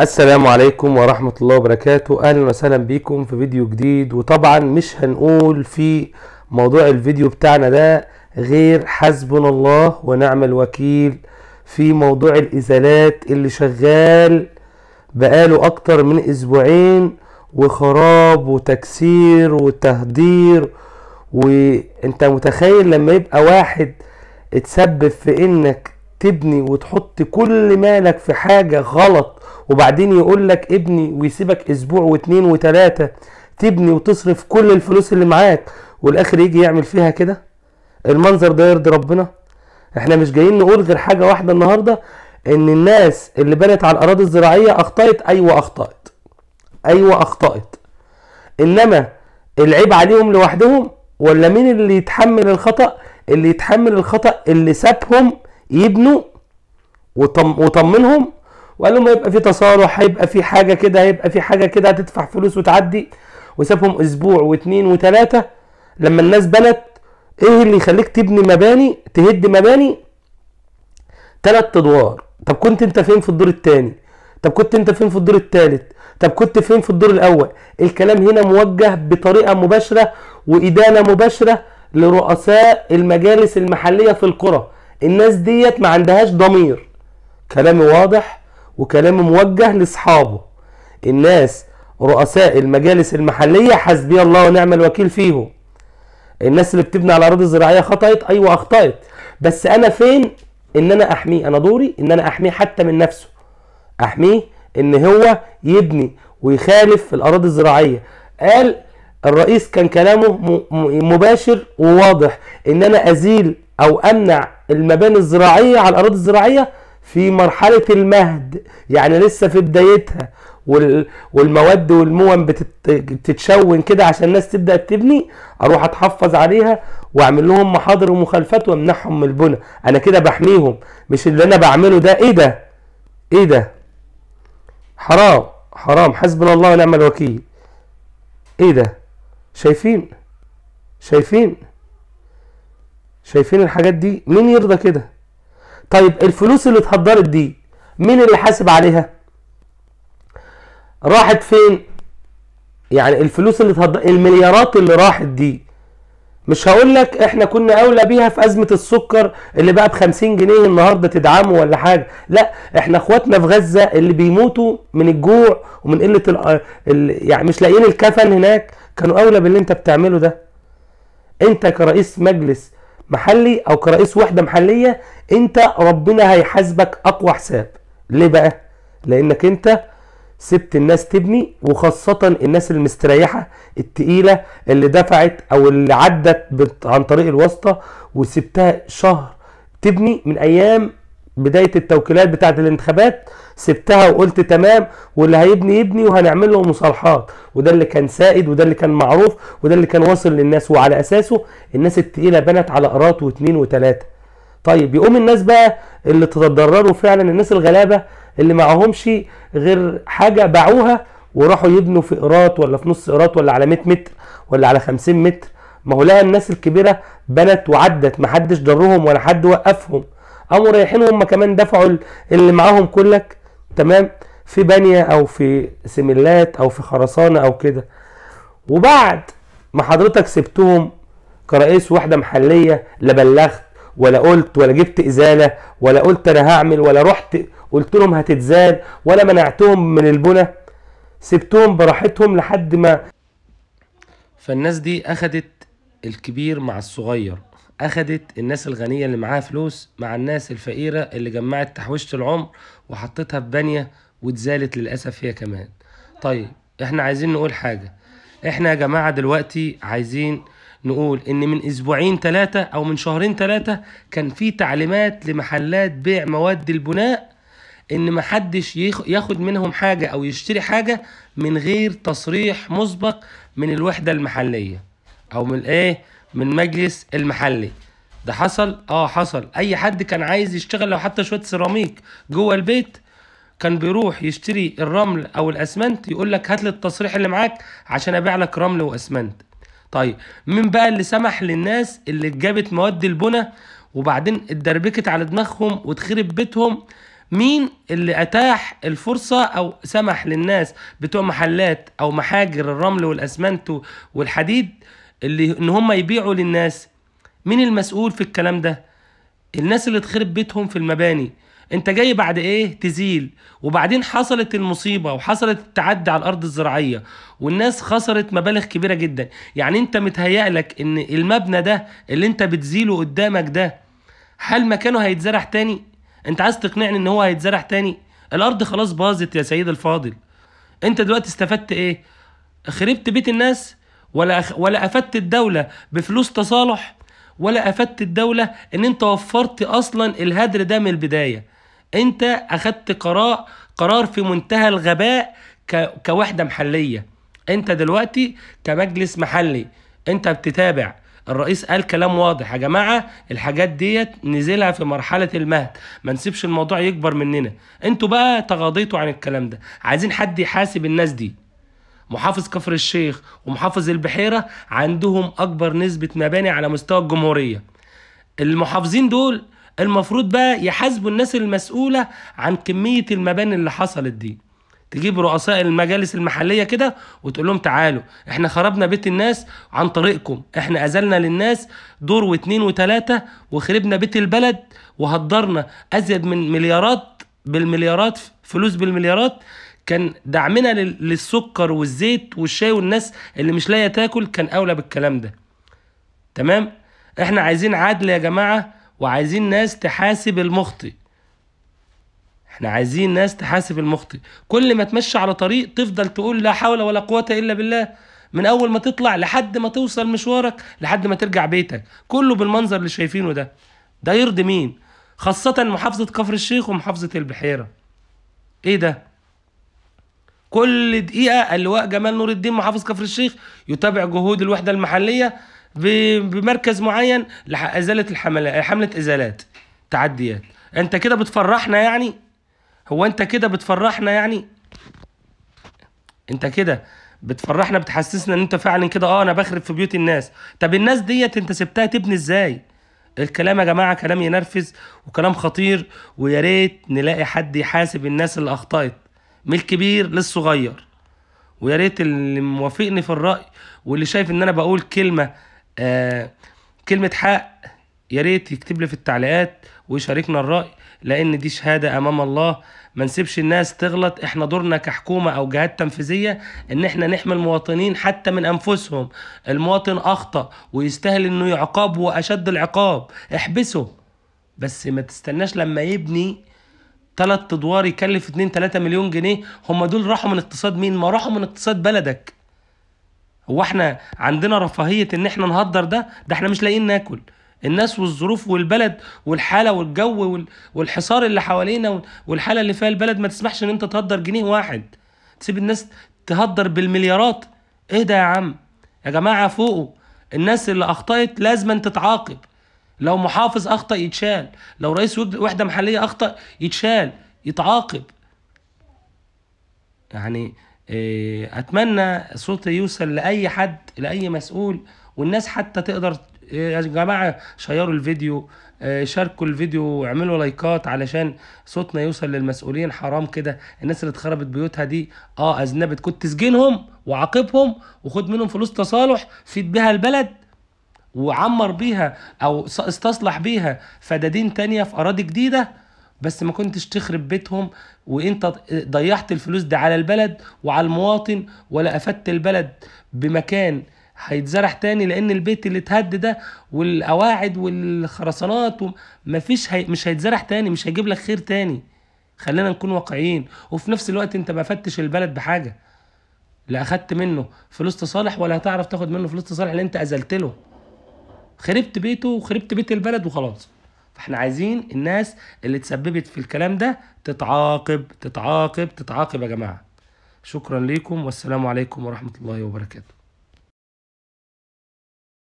السلام عليكم ورحمة الله وبركاته اهلا وسهلا بيكم في فيديو جديد وطبعا مش هنقول في موضوع الفيديو بتاعنا ده غير حسبنا الله ونعم الوكيل في موضوع الازالات اللي شغال بقاله اكتر من اسبوعين وخراب وتكسير وتهدير وانت متخيل لما يبقى واحد اتسبب في انك تبني وتحط كل مالك في حاجة غلط وبعدين يقول لك ابني ويسيبك اسبوع واتنين وتلاتة تبني وتصرف كل الفلوس اللي معاك والاخر يجي يعمل فيها كده المنظر ده يرضي ربنا احنا مش جايين نقول غير حاجة واحدة النهاردة ان الناس اللي بنت على الاراضي الزراعية اخطأت ايوه اخطأت ايوه اخطأت انما العيب عليهم لوحدهم ولا مين اللي يتحمل الخطأ اللي يتحمل الخطأ اللي سابهم يبنوا وطم وطمنهم وقال لهم هيبقى في تصالح هيبقى في حاجه كده هيبقى في حاجه كده هتدفع فلوس وتعدي وسابهم اسبوع واثنين وثلاثه لما الناس بنت ايه اللي يخليك تبني مباني تهد مباني ثلاث ادوار طب كنت انت فين في الدور الثاني طب كنت انت فين في الدور الثالث طب كنت فين في الدور الاول الكلام هنا موجه بطريقه مباشره وادانه مباشره لرؤساء المجالس المحليه في القرى الناس ديت ما عندهاش ضمير كلامي واضح وكلامي موجه لاصحابه الناس رؤساء المجالس المحليه حسبي الله ونعم الوكيل فيهم الناس اللي بتبني على أراضي زراعية خطأت ايوه اخطأت بس انا فين ان انا احميه انا دوري ان انا احميه حتى من نفسه احميه ان هو يبني ويخالف الاراضي الزراعيه قال الرئيس كان كلامه مباشر وواضح ان انا ازيل او امنع المباني الزراعيه على الاراضي الزراعيه في مرحله المهد يعني لسه في بدايتها والمواد والمون بتتشون كده عشان الناس تبدا تبني اروح اتحفظ عليها واعمل لهم محاضر ومخالفات وامنعهم من البنى انا كده بحميهم مش اللي انا بعمله ده ايه ده ايه ده حرام حرام حسبنا الله ونعم الوكيل ايه ده شايفين شايفين شايفين الحاجات دي مين يرضى كده طيب الفلوس اللي اتهدرت دي مين اللي حاسب عليها راحت فين يعني الفلوس اللي اتهدرت المليارات اللي راحت دي مش هقول لك احنا كنا اولى بيها في ازمه السكر اللي بقى ب 50 جنيه النهارده تدعمه ولا حاجه لا احنا اخواتنا في غزه اللي بيموتوا من الجوع ومن قله ال... ال... يعني مش لاقيين الكفن هناك كانوا اولى باللي انت بتعمله ده انت كرئيس مجلس محلي او كرئيس وحده محليه انت ربنا هيحاسبك اقوى حساب ليه بقى لانك انت سبت الناس تبني وخاصة الناس المستريحة التقيلة اللي دفعت او اللي عدت عن طريق الواسطة وسبتها شهر تبني من ايام بدايه التوكيلات بتاعه الانتخابات سبتها وقلت تمام واللي هيبني يبني وهنعمل له مصالحات وده اللي كان سائد وده اللي كان معروف وده اللي كان واصل للناس وعلى اساسه الناس التقيله بنت على قرات واثنين وثلاثه طيب يقوم الناس بقى اللي تتضرروا فعلا الناس الغلابه اللي معهمش غير حاجه باعوها وراحوا يبنوا في قرات ولا في نص قرات ولا على 100 متر ولا على 50 متر ما هو لها الناس الكبيره بنت وعدت محدش ضرهم ولا حد وقفهم قاموا رايحين وهم كمان دفعوا اللي معاهم كلك تمام في بانية او في سملات او في خرسانة او كده وبعد ما حضرتك سبتهم كرئيس وحدة محلية لا بلغت ولا قلت ولا جبت ازالة ولا قلت انا هعمل ولا رحت قلت لهم هتتزال ولا منعتهم من البنى سبتهم براحتهم لحد ما فالناس دي اخدت الكبير مع الصغير أخدت الناس الغنية اللي معاها فلوس مع الناس الفقيرة اللي جمعت تحويشة العمر وحطتها في بانية واتزالت للأسف هي كمان طيب احنا عايزين نقول حاجة احنا يا جماعة دلوقتي عايزين نقول ان من اسبوعين تلاتة او من شهرين تلاتة كان في تعليمات لمحلات بيع مواد البناء ان محدش ياخد منهم حاجة او يشتري حاجة من غير تصريح مسبق من الوحدة المحلية او من الايه من مجلس المحلي ده حصل اه حصل اي حد كان عايز يشتغل لو حتى شويه سيراميك جوه البيت كان بيروح يشتري الرمل او الاسمنت يقول لك هات لي التصريح اللي معاك عشان ابيع لك رمل واسمنت طيب مين بقى اللي سمح للناس اللي اتجابت مواد البنا وبعدين اتدربكت على دماغهم وتخرب بيتهم مين اللي اتاح الفرصه او سمح للناس بتوع محلات او محاجر الرمل والاسمنت والحديد اللي ان هم يبيعوا للناس مين المسؤول في الكلام ده الناس اللي تخرب بيتهم في المباني انت جاي بعد ايه تزيل وبعدين حصلت المصيبه وحصلت التعدي على الارض الزراعيه والناس خسرت مبالغ كبيره جدا يعني انت متهيألك ان المبنى ده اللي انت بتزيله قدامك ده هل مكانه هيتزرع تاني انت عايز تقنعني ان هو هيتزرع تاني الارض خلاص باظت يا سيد الفاضل انت دلوقتي استفدت ايه خربت بيت الناس ولا ولا افدت الدوله بفلوس تصالح ولا افدت الدوله ان انت وفرت اصلا الهدر ده من البدايه انت اخدت قرار قرار في منتهى الغباء كوحده محليه انت دلوقتي كمجلس محلي انت بتتابع الرئيس قال كلام واضح يا جماعه الحاجات ديت نزلها في مرحله المهد ما نسيبش الموضوع يكبر مننا انتوا بقى تغاضيتوا عن الكلام ده عايزين حد يحاسب الناس دي محافظ كفر الشيخ ومحافظ البحيرة عندهم أكبر نسبة مباني على مستوى الجمهورية المحافظين دول المفروض بقى يحاسبوا الناس المسؤولة عن كمية المباني اللي حصلت دي تجيب رؤساء المجالس المحليه كده وتقول لهم تعالوا احنا خربنا بيت الناس عن طريقكم احنا ازلنا للناس دور واتنين وتلاته وخربنا بيت البلد وهدرنا ازيد من مليارات بالمليارات فلوس بالمليارات كان دعمنا للسكر والزيت والشاي والناس اللي مش لاقيه تاكل كان اولى بالكلام ده تمام احنا عايزين عدل يا جماعه وعايزين ناس تحاسب المخطئ احنا عايزين ناس تحاسب المخطئ كل ما تمشي على طريق تفضل تقول لا حول ولا قوه الا بالله من اول ما تطلع لحد ما توصل مشوارك لحد ما ترجع بيتك كله بالمنظر اللي شايفينه ده ده يرضي مين خاصه محافظه كفر الشيخ ومحافظه البحيره ايه ده كل دقيقة اللواء جمال نور الدين محافظ كفر الشيخ يتابع جهود الوحدة المحلية بمركز معين لإزالة الحملة حملة إزالات تعديات أنت كده بتفرحنا يعني هو أنت كده بتفرحنا يعني أنت كده بتفرحنا بتحسسنا ان انت فعلا كده اه انا بخرب في بيوت الناس طب الناس ديت انت سبتها تبني ازاي الكلام يا جماعه كلام ينرفز وكلام خطير ويا ريت نلاقي حد يحاسب الناس اللي اخطأت من الكبير للصغير ويا ريت اللي موافقني في الراي واللي شايف ان انا بقول كلمه آه كلمه حق يا ريت يكتب لي في التعليقات ويشاركنا الراي لان دي شهاده امام الله ما نسيبش الناس تغلط احنا دورنا كحكومه او جهات تنفيذيه ان احنا نحمي المواطنين حتى من انفسهم المواطن اخطا ويستاهل انه يعاقب واشد العقاب احبسه بس ما تستناش لما يبني ثلاث ادوار يكلف 2 3 مليون جنيه هم دول راحوا من اقتصاد مين ما راحوا من اقتصاد بلدك هو احنا عندنا رفاهيه ان احنا نهدر ده ده احنا مش لاقيين ناكل الناس والظروف والبلد والحاله والجو والحصار اللي حوالينا والحاله اللي فيها البلد ما تسمحش ان انت تهدر جنيه واحد تسيب الناس تهدر بالمليارات ايه ده يا عم يا جماعه فوقوا الناس اللي اخطات لازم تتعاقب لو محافظ اخطا يتشال لو رئيس وحده محليه اخطا يتشال يتعاقب يعني آه، اتمنى صوتي يوصل لاي حد لاي مسؤول والناس حتى تقدر آه، يا جماعه شيروا الفيديو آه، شاركوا الفيديو واعملوا لايكات علشان صوتنا يوصل للمسؤولين حرام كده الناس اللي اتخربت بيوتها دي اه اذنبت كنت تسجنهم وعاقبهم وخد منهم فلوس تصالح فيد بها البلد وعمر بيها او استصلح بيها فدادين تانية في اراضي جديده بس ما كنتش تخرب بيتهم وانت ضيعت الفلوس دي على البلد وعلى المواطن ولا افدت البلد بمكان هيتزرع تاني لان البيت اللي اتهد ده والقواعد والخرسانات ومفيش هي مش هيتزرع تاني مش هيجيب لك خير تاني خلينا نكون واقعيين وفي نفس الوقت انت ما فتش البلد بحاجه لا اخدت منه فلوس تصالح ولا هتعرف تاخد منه فلوس تصالح اللي انت ازلت له خربت بيته وخربت بيت البلد وخلاص فاحنا عايزين الناس اللي تسببت في الكلام ده تتعاقب تتعاقب تتعاقب يا جماعه شكرا ليكم والسلام عليكم ورحمه الله وبركاته